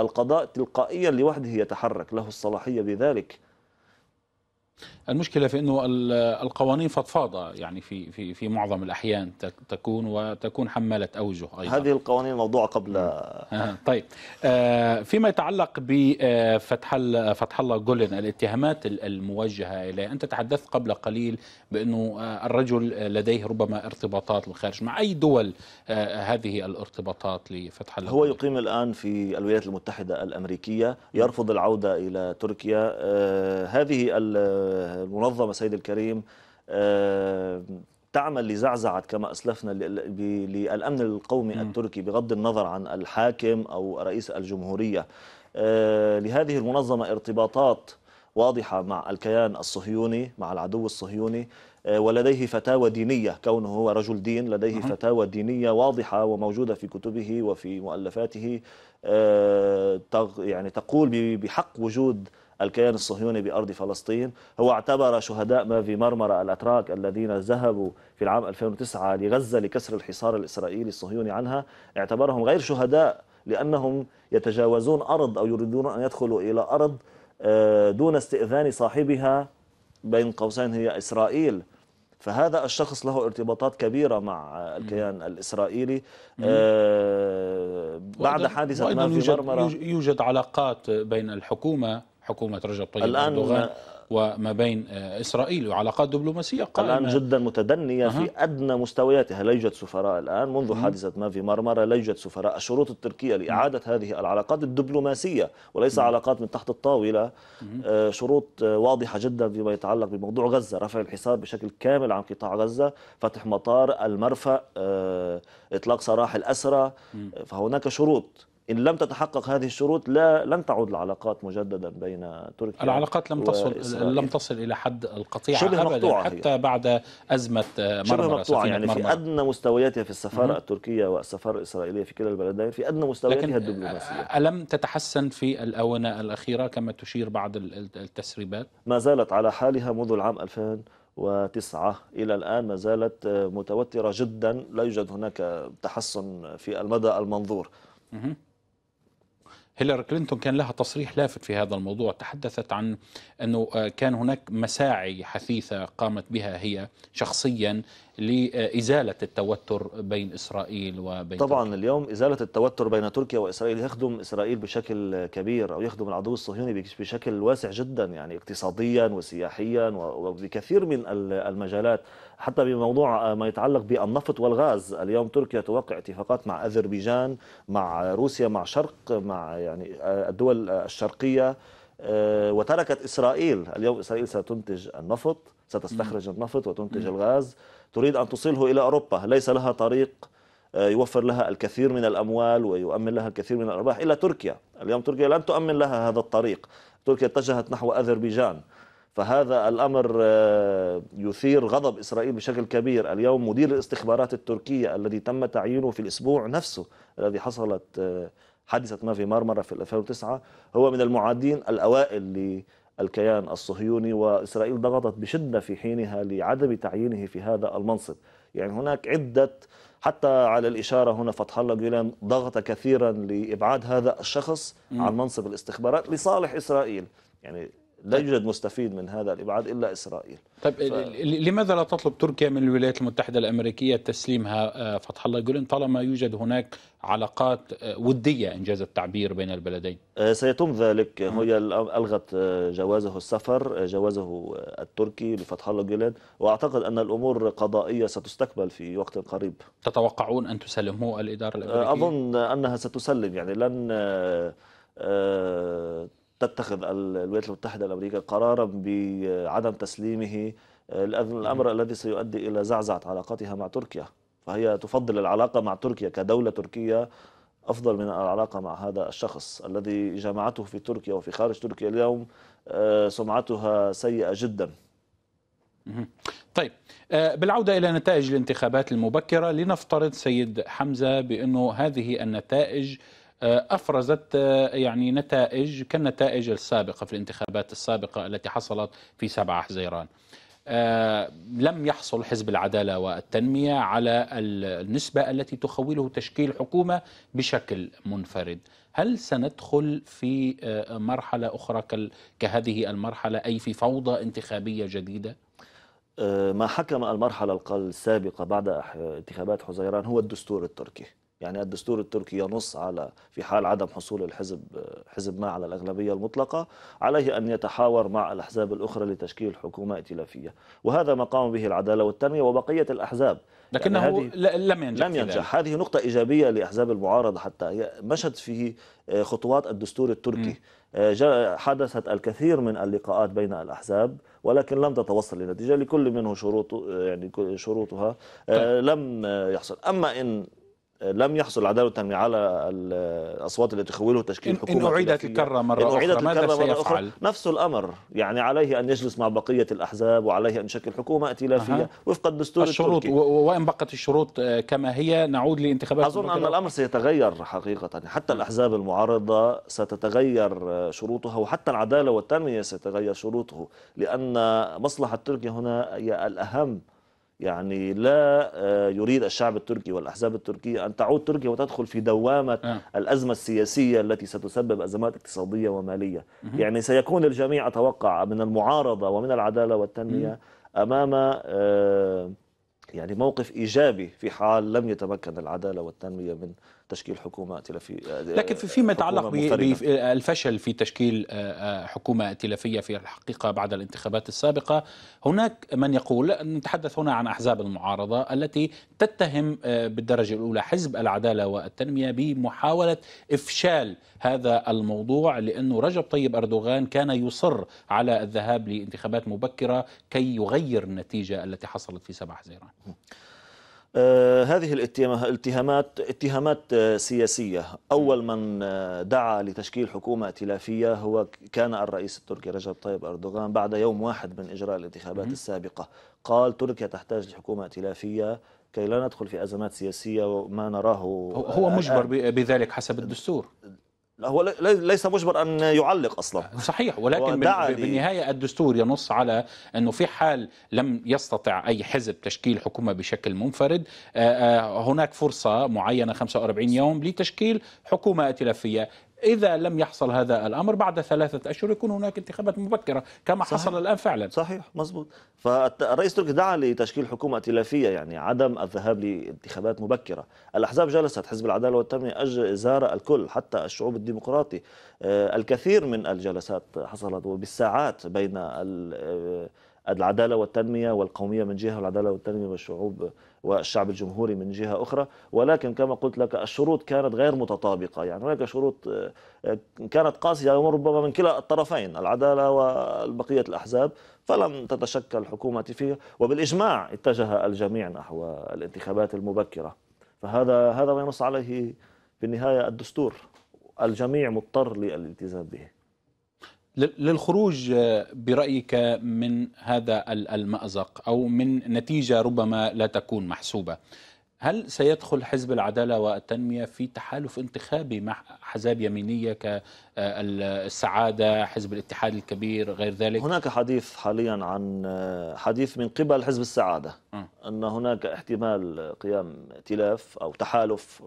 القضاء تلقائيا لوحده يتحرك له الصلاحية بذلك المشكله في انه القوانين فضفاضه يعني في في في معظم الاحيان تكون وتكون حمالت اوجه ايضا هذه القوانين موضوع قبل آه. طيب آه، فيما يتعلق بفتح آه، فتح الله جولن الاتهامات الموجهه اليه انت تحدثت قبل قليل بانه الرجل لديه ربما ارتباطات للخارج مع اي دول هذه الارتباطات لفتح الله هو يقيم الان في الولايات المتحده الامريكيه يرفض العوده الى تركيا هذه المنظمة سيد الكريم آه، تعمل لزعزعة كما أسلفنا للأمن القومي التركي بغض النظر عن الحاكم أو رئيس الجمهورية آه، لهذه المنظمة ارتباطات واضحة مع الكيان الصهيوني مع العدو الصهيوني آه، ولديه فتاوى دينية كونه هو رجل دين لديه فتاوى دينية واضحة وموجودة في كتبه وفي مؤلفاته يعني تقول بحق وجود الكيان الصهيوني بأرض فلسطين هو اعتبر شهداء ما في مرمرة الأتراك الذين ذهبوا في العام 2009 لغزة لكسر الحصار الإسرائيلي الصهيوني عنها اعتبرهم غير شهداء لأنهم يتجاوزون أرض أو يريدون أن يدخلوا إلى أرض آه، دون استئذان صاحبها بين قوسين هي إسرائيل فهذا الشخص له ارتباطات كبيرة مع الكيان الإسرائيلي آه، بعد حادثة ما في مرمرة يوجد علاقات بين الحكومة حكومة رجب طيب الآن أردوغان وما بين آه، إسرائيل وعلاقات دبلوماسية الآن جدا متدنية أه. في أدنى مستوياتها لا يوجد سفراء الآن منذ حادثة ما في مرمرة لا يوجد سفراء الشروط التركية لإعادة هذه العلاقات الدبلوماسية وليس علاقات من تحت الطاولة آه شروط آه، واضحة جدا فيما يتعلق بموضوع غزة رفع الحصار بشكل كامل عن قطاع غزة فتح مطار المرفأ آه، إطلاق سراح الأسرى فهناك شروط إن لم تتحقق هذه الشروط لا لن تعود العلاقات مجددا بين تركيا العلاقات لم تصل وإسرائيل. لم تصل إلى حد القطيعة شبه مقطوعة حتى هي. بعد أزمة مرمرة شبه مقطوعة يعني مرمرة. في أدنى مستوياتها في السفارة التركية والسفارة الإسرائيلية في كلا البلدين في أدنى مستوياتها الدبلوماسية آه، ألم تتحسن في الآونة الأخيرة كما تشير بعض التسريبات؟ ما زالت على حالها منذ العام 2000 وتسعة إلى الآن ما زالت آه، متوترة جدا لا يوجد هناك تحسن في المدى المنظور هيلاري كلينتون كان لها تصريح لافت في هذا الموضوع تحدثت عن أنه آه، كان هناك مساعي حثيثة قامت بها هي شخصيا لإزالة التوتر بين إسرائيل وبين طبعا تركيا. اليوم إزالة التوتر بين تركيا وإسرائيل يخدم إسرائيل بشكل كبير أو يخدم العدو الصهيوني بشكل واسع جدا يعني اقتصاديا وسياحيا وبكثير من المجالات حتى بموضوع آه، ما يتعلق بالنفط والغاز اليوم تركيا توقع اتفاقات مع أذربيجان مع روسيا مع شرق مع يعني آه، الدول الشرقية آه، وتركت إسرائيل اليوم إسرائيل ستنتج النفط ستستخرج النفط وتنتج الغاز تريد أن تصله إلى أوروبا ليس لها طريق يوفر لها الكثير من الأموال ويؤمن لها الكثير من الأرباح إلى تركيا اليوم تركيا لن تؤمن لها هذا الطريق تركيا اتجهت نحو أذربيجان فهذا الأمر آه، يثير غضب إسرائيل بشكل كبير اليوم مدير الاستخبارات التركية الذي تم تعيينه في الأسبوع نفسه الذي حصلت آه، حادثة ما في مرمرة في 2009 هو من المعادين الأوائل للكيان الصهيوني وإسرائيل ضغطت بشدة في حينها لعدم تعيينه في هذا المنصب يعني هناك عدة حتى على الإشارة هنا فتح الله جولان ضغط كثيرا لإبعاد هذا الشخص عن منصب الاستخبارات لصالح إسرائيل يعني لا يوجد مستفيد من هذا الابعاد الا اسرائيل طيب ف... لماذا لا تطلب تركيا من الولايات المتحده الامريكيه تسليمها آه، فتح الله جولان طالما يوجد هناك علاقات آه، وديه انجاز التعبير بين البلدين آه، سيتم ذلك هي الغت جوازه السفر جوازه التركي لفتح الله جولان واعتقد ان الامور قضائيه ستستكمل في وقت قريب تتوقعون ان تسلمه الاداره الامريكيه اظن انها ستسلم يعني لن تتخذ الولايات المتحدة الأمريكية قرارا بعدم تسليمه آه، الأمر الذي سيؤدي إلى زعزعة علاقاتها مع تركيا فهي تفضل العلاقة مع تركيا كدولة تركية أفضل من العلاقة مع هذا الشخص الذي جمعته في تركيا وفي خارج تركيا اليوم آه، سمعتها سيئة جدا طيب آه، بالعودة إلى نتائج الانتخابات المبكرة لنفترض سيد حمزة بأنه هذه النتائج آه، افرزت آه، يعني نتائج كالنتائج السابقه في الانتخابات السابقه التي حصلت في 7 حزيران. آه، لم يحصل حزب العداله والتنميه على النسبه التي تخوله تشكيل حكومه بشكل منفرد. هل سندخل في مرحله اخرى كهذه المرحله اي في فوضى انتخابيه جديده؟ ما حكم المرحلة السابقة بعد انتخابات حزيران هو الدستور التركي يعني الدستور التركي ينص على في حال عدم حصول الحزب حزب ما على الأغلبية المطلقة عليه أن يتحاور مع الأحزاب الأخرى لتشكيل حكومة ائتلافية وهذا ما قام به العدالة والتنمية وبقية الأحزاب يعني لكنه يعني لم ينجح لم ينجح هذه نقطة إيجابية لأحزاب المعارضة حتى مشت فيه آه، خطوات الدستور التركي آه، حدثت الكثير من اللقاءات بين الأحزاب ولكن لم تتوصل لنتيجة لكل منه شروط آه، يعني شروطها طيب. لم يحصل أما إن لم يحصل عدالة تامة على الأصوات التي تخوله تشكيل حكومة إن أعيدت الكرة مرة إن أعيدت أخرى الكرة مرة أخرى نفس الأمر يعني عليه أن يجلس مع بقية الأحزاب وعليه أن يشكل حكومة ائتلافية أه. وفق الدستور الشروط التركي وإن بقت الشروط آه، كما هي نعود لانتخابات أظن أن الأمر سيتغير حقيقة حتى الأحزاب المعارضة ستتغير آه، شروطها وحتى العدالة والتنمية ستتغير شروطه لأن مصلحة تركيا هنا هي الأهم يعني لا آه، يريد الشعب التركي والأحزاب التركية أن تعود تركيا وتدخل في دوامة آه. الأزمة السياسية التي ستسبب أزمات اقتصادية ومالية مه. يعني سيكون الجميع أتوقع من المعارضة ومن العدالة والتنمية مه. أمام آه، يعني موقف إيجابي في حال لم يتمكن العدالة والتنمية من تشكيل حكومه ائتلافيه آه، لكن فيما يتعلق بالفشل في تشكيل آه، آه، حكومه ائتلافيه في الحقيقه بعد الانتخابات السابقه هناك من يقول نتحدث هنا عن احزاب المعارضه التي تتهم بالدرجه الاولى حزب العداله والتنميه بمحاوله افشال هذا الموضوع لانه رجب طيب اردوغان كان يصر على الذهاب لانتخابات مبكره كي يغير النتيجه التي حصلت في 7 حزيران آه، هذه الاتهامات اتهامات آه، سياسية أول من آه، دعا لتشكيل حكومة ائتلافية هو كان الرئيس التركي رجب طيب أردوغان بعد يوم واحد من إجراء الانتخابات السابقة قال تركيا تحتاج لحكومة ائتلافية كي لا ندخل في أزمات سياسية وما نراه هو مجبر بذلك حسب الدستور هو ليس مجبر ان يعلق اصلا صحيح ولكن بالنهايه الدستور ينص على انه في حال لم يستطع اي حزب تشكيل حكومه بشكل منفرد آه، آه، هناك فرصه معينه 45 يوم لتشكيل حكومه ائتلافيه إذا لم يحصل هذا الأمر بعد ثلاثة أشهر يكون هناك انتخابات مبكرة كما صحيح. حصل الآن فعلا صحيح مزبوط فالرئيس تركي دعا لتشكيل حكومة ائتلافية يعني عدم الذهاب لانتخابات مبكرة الأحزاب جلست حزب العدالة والتنمية أجل زار الكل حتى الشعوب الديمقراطي آه، الكثير من الجلسات حصلت وبالساعات بين آه، العدالة والتنمية والقومية من جهة والعدالة والتنمية والشعوب والشعب الجمهوري من جهة أخرى ولكن كما قلت لك الشروط كانت غير متطابقة يعني هناك شروط آه، آه، كانت قاسية ربما من كلا الطرفين العدالة وبقية الأحزاب فلم تتشكل حكومة فيه وبالإجماع اتجه الجميع نحو الانتخابات المبكرة فهذا هذا ما ينص عليه في النهاية الدستور الجميع مضطر للالتزام به للخروج آه، برأيك من هذا المأزق أو من نتيجة ربما لا تكون محسوبة هل سيدخل حزب العدالة والتنمية في تحالف انتخابي مع أحزاب يمينية كالسعادة آه، حزب الاتحاد الكبير غير ذلك هناك حديث حاليا عن آه، حديث من قبل حزب السعادة أن هناك احتمال قيام ائتلاف أو تحالف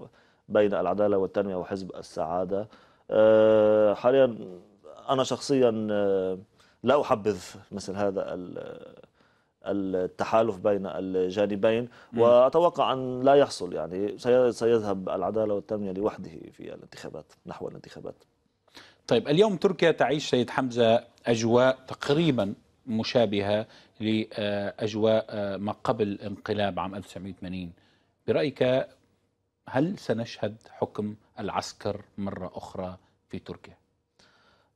بين العدالة والتنمية وحزب السعادة حاليا انا شخصيا آه، لا احبذ مثل هذا آه، التحالف بين الجانبين واتوقع ان لا يحصل يعني سيذهب العداله والتنميه لوحده في الانتخابات نحو الانتخابات طيب اليوم تركيا تعيش سيد حمزه اجواء تقريبا مشابهه لاجواء آه، ما قبل انقلاب عام 1980 برايك هل سنشهد حكم العسكر مره اخرى في تركيا؟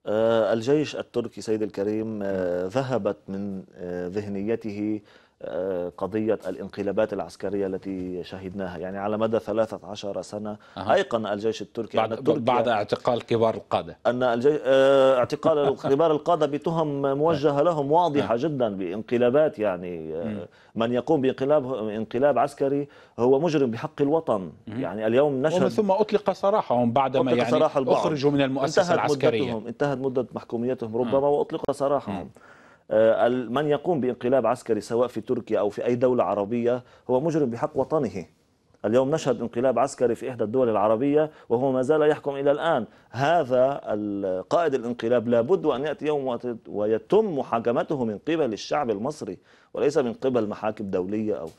آه، الجيش التركي سيد الكريم آه، ذهبت من آه، ذهنيته آه، قضية الانقلابات العسكرية التي شهدناها يعني على مدى 13 سنة أه. أيقن الجيش التركي بعد, أن بعد اعتقال كبار القادة أن الجيش آه، اعتقال [LAUGHS] كبار القادة بتهم موجهة أه. لهم واضحة أه. جدا بانقلابات يعني من يقوم بانقلاب انقلاب عسكري هو مجرم بحق الوطن يعني اليوم نشهد ومن ثم أطلق سراحهم بعدما يعني صراح أخرجوا من المؤسسة انتهت العسكرية مدتهم انتهت مدة محكوميتهم ربما م. وأطلق سراحهم آه، من يقوم بانقلاب عسكري سواء في تركيا أو في أي دولة عربية هو مجرم بحق وطنه اليوم نشهد انقلاب عسكري في إحدى الدول العربية وهو ما زال يحكم إلى الآن هذا قائد الانقلاب لابد أن يأتي يوم ويتم محاكمته من قبل الشعب المصري وليس من قبل محاكم دولية أو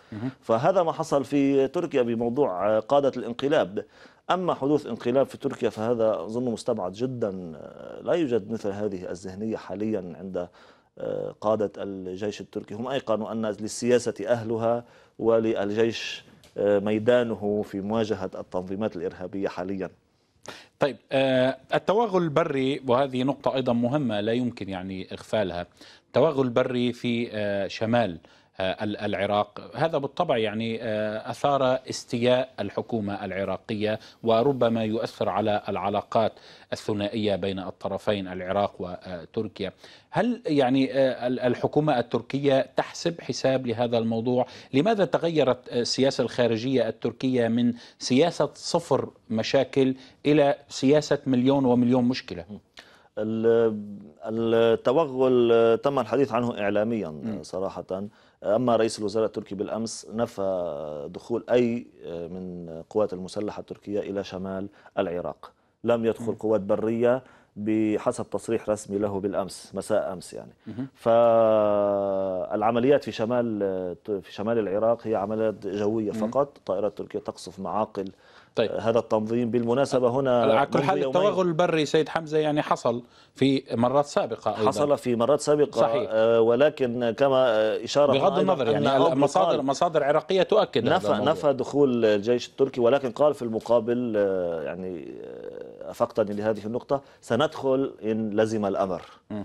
فهذا ما حصل في تركيا بموضوع آه، قادة الانقلاب أما حدوث انقلاب في تركيا فهذا أظن مستبعد جدا آه، لا يوجد مثل هذه الذهنية حاليا عند قادة الجيش التركي هم أيقنوا أن للسياسة أهلها وللجيش آه، ميدانه في مواجهة التنظيمات الإرهابية حاليا طيب آه، التوغل البري وهذه نقطة أيضا مهمة لا يمكن يعني إغفالها التوغل البري في آه، شمال آه، العراق هذا بالطبع يعني آه، أثار استياء الحكومة العراقية وربما يؤثر على العلاقات الثنائية بين الطرفين العراق وتركيا هل يعني آه، الحكومة التركية تحسب حساب لهذا الموضوع لماذا تغيرت السياسة الخارجية التركية من سياسة صفر مشاكل إلى سياسة مليون ومليون مشكلة التوغل تم الحديث عنه إعلاميا صراحة أما رئيس الوزراء التركي بالأمس نفى دخول أي آه، من قوات المسلحة التركية إلى شمال العراق لم يدخل قوات برية بحسب تصريح رسمي له بالامس مساء امس يعني فالعمليات في شمال آه، في شمال العراق هي عمليات جويه فقط طائرات تركيه تقصف معاقل طيب. هذا التنظيم بالمناسبة هنا على كل حال التوغل البري سيد حمزة يعني حصل في مرات سابقة أيضا. حصل في مرات سابقة صحيح. آه، ولكن كما إشارة بغض النظر يعني, يعني المصادر مصادر عراقية تؤكد نفى, نفى دخول الجيش التركي ولكن قال في المقابل آه، يعني آه، أفقتني لهذه النقطة سندخل إن لزم الأمر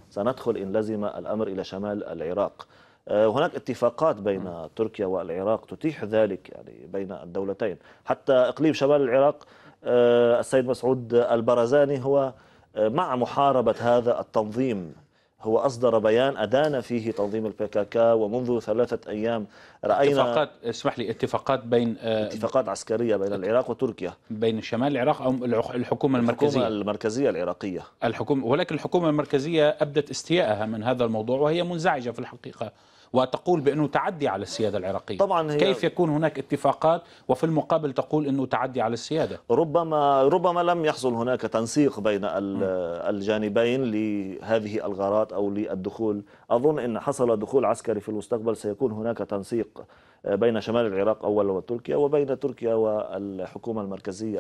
سندخل إن لزم الأمر إلى شمال العراق آه، هناك اتفاقات بين تركيا والعراق تتيح ذلك يعني بين الدولتين حتى إقليم شمال العراق آه، السيد مسعود البرزاني هو آه، مع محاربة هذا التنظيم هو أصدر بيان أدان فيه تنظيم البيكاكا ومنذ ثلاثة أيام رأينا اتفاقات اسمح لي اتفاقات بين اتفاقات عسكرية بين العراق وتركيا بين شمال العراق أو الحكومة المركزية الحكومة المركزية العراقية الحكومة ولكن الحكومة المركزية أبدت استياءها من هذا الموضوع وهي منزعجة في الحقيقة وتقول بأنه تعدي على السيادة العراقية طبعا هي كيف يكون هناك اتفاقات وفي المقابل تقول أنه تعدي على السيادة ربما, ربما لم يحصل هناك تنسيق بين الجانبين لهذه الغارات أو للدخول أظن أن حصل دخول عسكري في المستقبل سيكون هناك تنسيق بين شمال العراق أولا وتركيا وبين تركيا والحكومة المركزية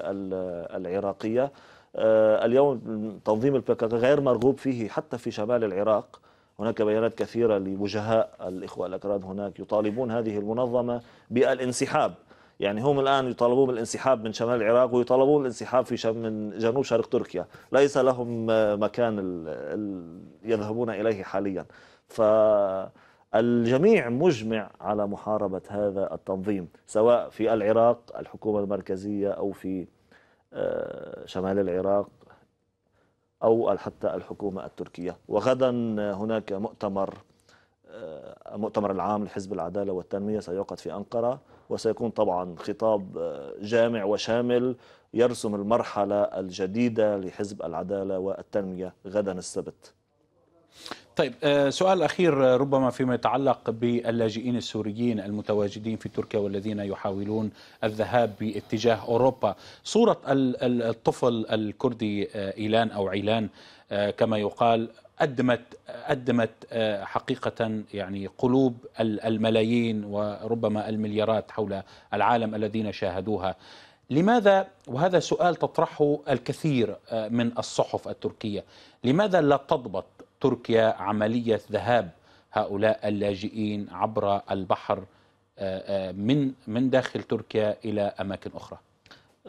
العراقية آه، اليوم تنظيم البكاكا غير مرغوب فيه حتى في شمال العراق هناك بيانات كثيرة لوجهاء الإخوة الأكراد هناك يطالبون هذه المنظمة بالانسحاب يعني هم الآن يطالبون بالانسحاب من شمال العراق ويطالبون الانسحاب في شم من جنوب شرق تركيا ليس لهم مكان يذهبون إليه حاليا فالجميع مجمع على محاربة هذا التنظيم سواء في العراق الحكومة المركزية أو في آه، شمال العراق أو حتى الحكومة التركية وغدا هناك مؤتمر آه، المؤتمر العام لحزب العدالة والتنمية سيعقد في أنقرة وسيكون طبعا خطاب آه، جامع وشامل يرسم المرحلة الجديدة لحزب العدالة والتنمية غدا السبت طيب آه، سؤال أخير آه، ربما فيما يتعلق باللاجئين السوريين المتواجدين في تركيا والذين يحاولون الذهاب باتجاه أوروبا صورة الطفل الكردي آه، إيلان أو عيلان كما يقال أدمت أدمت حقيقه يعني قلوب الملايين وربما المليارات حول العالم الذين شاهدوها لماذا وهذا سؤال تطرحه الكثير من الصحف التركيه لماذا لا تضبط تركيا عملية ذهاب هؤلاء اللاجئين عبر البحر آه، آه، من من داخل تركيا إلى أماكن أخرى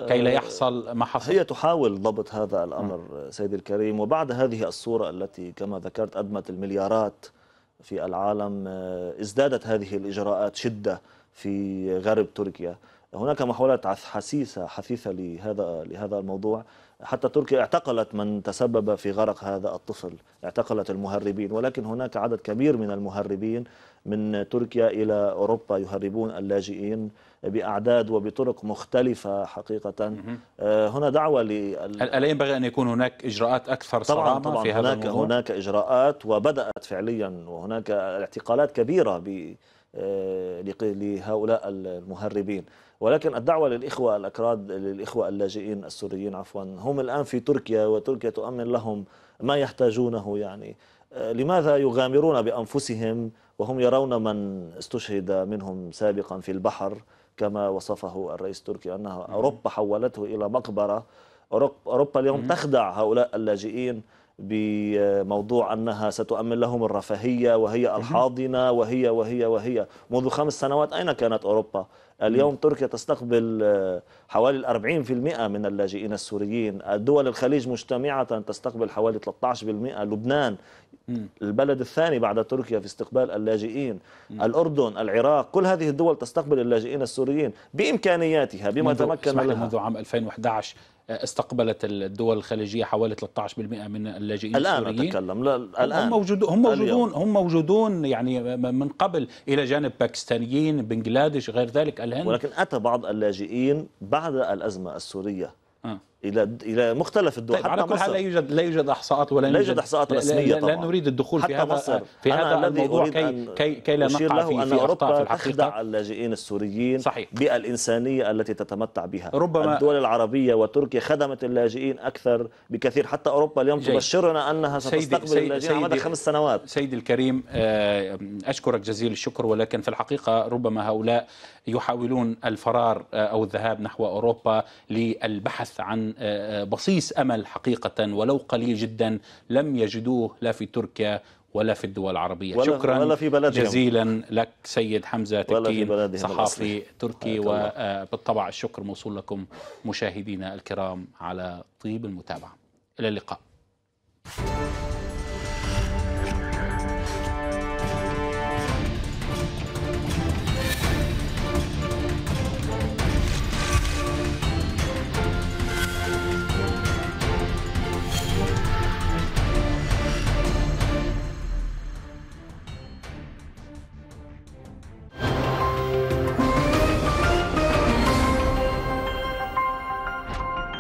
كي لا آه، يحصل ما حصل هي تحاول ضبط هذا نعم. الأمر سيدي الكريم وبعد هذه الصورة التي كما ذكرت أدمت المليارات في العالم ازدادت هذه الإجراءات شدة في غرب تركيا هناك محاولات حثيثة حثيثة لهذا لهذا الموضوع حتى تركيا اعتقلت من تسبب في غرق هذا الطفل اعتقلت المهربين ولكن هناك عدد كبير من المهربين من تركيا إلى أوروبا يهربون اللاجئين بأعداد وبطرق مختلفة حقيقة آه، هنا دعوة لل... ألا ينبغي أن يكون هناك إجراءات أكثر طبعا طبعا في هذا هناك, الموضوع؟ هناك إجراءات وبدأت فعليا وهناك اعتقالات كبيرة ب... آه، لهؤلاء المهربين ولكن الدعوة للإخوة الأكراد للإخوة اللاجئين السوريين عفوا هم الآن في تركيا وتركيا تؤمن لهم ما يحتاجونه يعني آه، لماذا يغامرون بأنفسهم وهم يرون من استشهد منهم سابقا في البحر كما وصفه الرئيس التركي أنها أوروبا حولته إلى مقبرة أوروبا اليوم تخدع هؤلاء اللاجئين بموضوع أنها ستؤمن لهم الرفاهية وهي الحاضنة وهي وهي وهي منذ خمس سنوات أين كانت أوروبا اليوم تركيا تستقبل آه، حوالي 40% من اللاجئين السوريين دول الخليج مجتمعة تستقبل حوالي 13% لبنان البلد الثاني بعد تركيا في استقبال اللاجئين الأردن العراق كل هذه الدول تستقبل اللاجئين السوريين بإمكانياتها بما منذ تمكن لها منذ عام 2011 آه، استقبلت الدول الخليجيه حوالي 13% من اللاجئين الان السوريين. اتكلم الان هم موجودون هم موجودون هم موجودون يعني من قبل الى جانب باكستانيين بنجلاديش غير ذلك الهند ولكن اتى بعض اللاجئين بعد الازمه السوريه آه. الى الى مختلف الدول طيب حتى على كل حال لا يوجد لا يوجد احصاءات ولا لا يوجد احصاءات رسميه طبعا لا نريد الدخول في هذا مصر في هذا الموضوع كي كي كي لا نقع في, أن في اوروبا تخدع اللاجئين السوريين صحيح. بالانسانيه التي تتمتع بها ربما الدول العربيه وتركيا خدمت اللاجئين اكثر بكثير حتى اوروبا اليوم جاي. تبشرنا انها ستستقبل سيدي اللاجئين على مدى خمس سنوات سيدي الكريم آه، اشكرك جزيل الشكر ولكن في الحقيقه ربما هؤلاء يحاولون الفرار آه، او الذهاب نحو اوروبا للبحث عن بصيص امل حقيقه ولو قليل جدا لم يجدوه لا في تركيا ولا في الدول العربية ولا شكرا ولا في بلدهم. جزيلا لك سيد حمزة تكين صحافي تركي وبالطبع الشكر موصول لكم مشاهدينا الكرام على طيب المتابعة إلى اللقاء